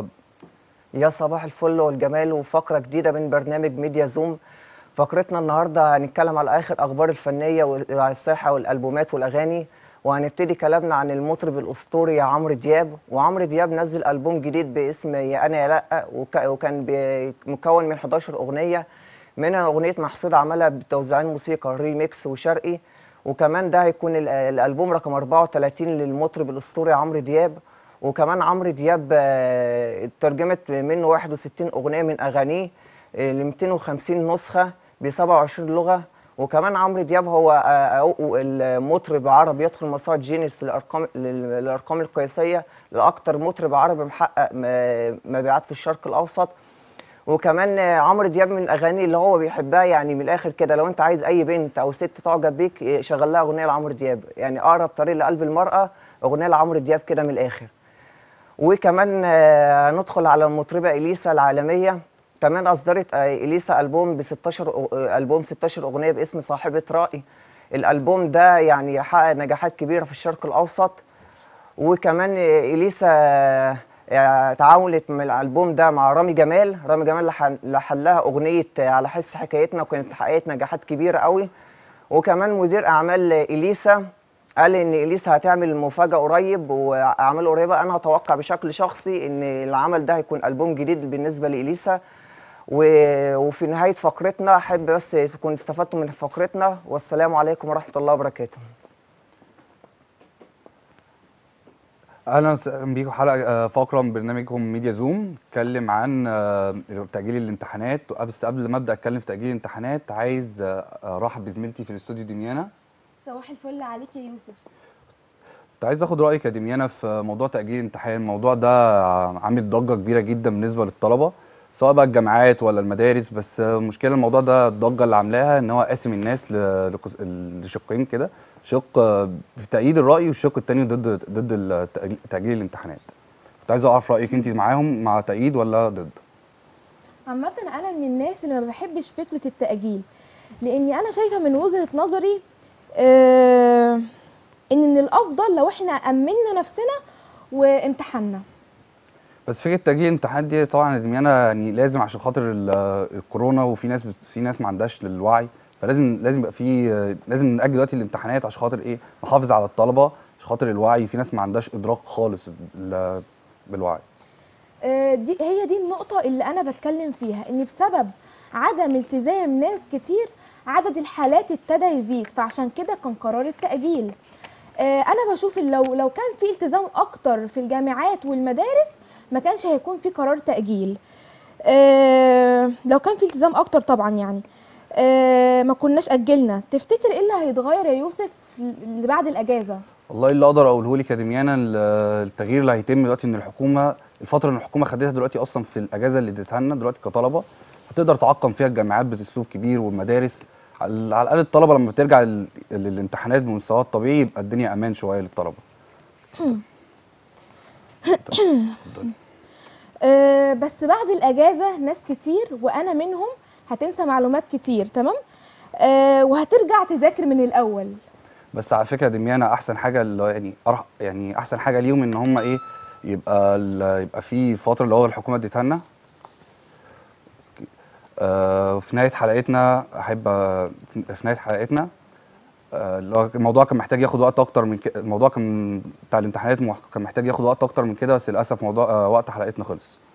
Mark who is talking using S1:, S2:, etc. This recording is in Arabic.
S1: اتفضل يا صباح الفل والجمال وفقره جديده من برنامج ميديا زوم فقرتنا النهارده هنتكلم على اخر اخبار الفنيه وعلى والالبومات والاغاني وهنبتدي كلامنا عن المطرب الاسطوري عمرو دياب وعمرو دياب نزل البوم جديد باسم يا انا يا لا وكان مكون من 11 اغنيه منها اغنيه محصول عملها بتوزيعين موسيقى ريميكس وشرقي وكمان ده هيكون الالبوم رقم 34 للمطرب الاسطوري عمرو دياب وكمان عمرو دياب آه، ترجمت منه 61 اغنيه من اغانيه آه، ل 250 نسخه ب 27 لغه وكمان عمرو دياب هو آه، المطرب عربي يدخل مسار جينيس للارقام للارقام القياسيه لاكثر مطرب عربي محقق مبيعات في الشرق الاوسط وكمان عمرو دياب من الاغاني اللي هو بيحبها يعني من الاخر كده لو انت عايز اي بنت او ست تعجب بيك شغل لها اغنيه لعمرو دياب يعني اقرب طريق لقلب المراه اغنيه لعمرو دياب كده من الاخر وكمان آه، ندخل على المطربه اليسا العالميه كمان اصدرت آه، اليسا البوم ب 16 آه، البوم 16 اغنيه باسم صاحبه رأي الالبوم ده يعني حقق نجاحات كبيره في الشرق الاوسط وكمان اليسا تعاونت من الالبوم ده مع رامي جمال رامي جمال لحلها اغنيه على حس حكايتنا وكانت حققت نجاحات كبيره قوي وكمان مدير اعمال اليسا قال ان اليسا هتعمل مفاجاه قريب واعمال قريبه انا اتوقع بشكل شخصي ان العمل ده هيكون البوم جديد بالنسبه لاليسا وفي نهايه فقرتنا احب بس تكون استفدتوا من فقرتنا والسلام عليكم ورحمه الله وبركاته
S2: اهلا وسهلا بيكم حلقه آه، فقره من برنامجكم ميديا زوم اتكلم عن آه، تاجيل الامتحانات بس قبل ما ابدا اتكلم في تاجيل الامتحانات عايز آه، ارحب بزميلتي في الاستوديو دنيانا
S3: صباح الفل عليك يا يوسف
S2: كنت عايز اخد رايك يا ديميانا في موضوع تاجيل الامتحان الموضوع ده عامل ضجه كبيره جدا بالنسبه للطلبه سواء بقى الجامعات ولا المدارس بس المشكله الموضوع ده الضجه اللي عاملاها ان هو قاسم الناس لشقين كده شق في تأييد الرأي والشق الثاني ضد ضد تأجيل الامتحانات كنت عايز أعرف رأيك أنت معاهم مع تأييد ولا ضد؟
S3: عامة أنا من الناس اللي ما بحبش فكرة التأجيل لأني أنا شايفة من وجهة نظري ان آه، ان الافضل لو احنا امنا نفسنا وامتحنا
S2: بس فكره تاجيل الامتحان دي طبعا دميانه يعني لازم عشان خاطر الكورونا وفي ناس في ناس ما عندهاش للوعي فلازم لازم يبقى في لازم ناجل دلوقتي الامتحانات عشان خاطر ايه نحافظ على الطلبه عشان خاطر الوعي في ناس ما عندهاش ادراك خالص بالوعي
S3: آه، دي هي دي النقطه اللي انا بتكلم فيها ان بسبب عدم التزام ناس كتير عدد الحالات ابتدى يزيد فعشان كده كان قرار التأجيل آه، انا بشوف لو لو كان في التزام اكتر في الجامعات والمدارس ما كانش هيكون في قرار تاجيل آه، لو كان في التزام اكتر طبعا يعني آه، ما كناش اجلنا تفتكر ايه اللي هيتغير يا يوسف اللي بعد الاجازه
S2: والله اللي اقدر اقوله لك يا دميانا التغيير اللي هيتم دلوقتي ان الحكومه الفتره اللي الحكومه خدتها دلوقتي اصلا في الاجازه اللي اديتها لنا دلوقتي كطلبه هتقدر تعقم فيها الجامعات باسلوب كبير والمدارس على الاقل الطلبه لما بترجع للامتحانات بمستواها الطبيعي يبقى الدنيا امان شويه للطلبه
S3: آه، بس بعد الاجازه ناس كتير وانا منهم هتنسى معلومات كتير تمام آه، وهترجع تذاكر من الاول
S2: بس على فكره دميانه احسن حاجه اللي يعني أرح يعني احسن حاجه ليهم ان هم ايه يبقى يبقى في فتره اللي هو الحكومه اديتها لنا آه، في نهايه حلقتنا احب في نهايه حلقتنا آه، الموضوع كان محتاج ياخد وقت اكتر من كده الموضوع كان بتاع الامتحانات كان محتاج ياخد وقت اكتر من كده بس للاسف موضوع آه، وقت حلقتنا خلص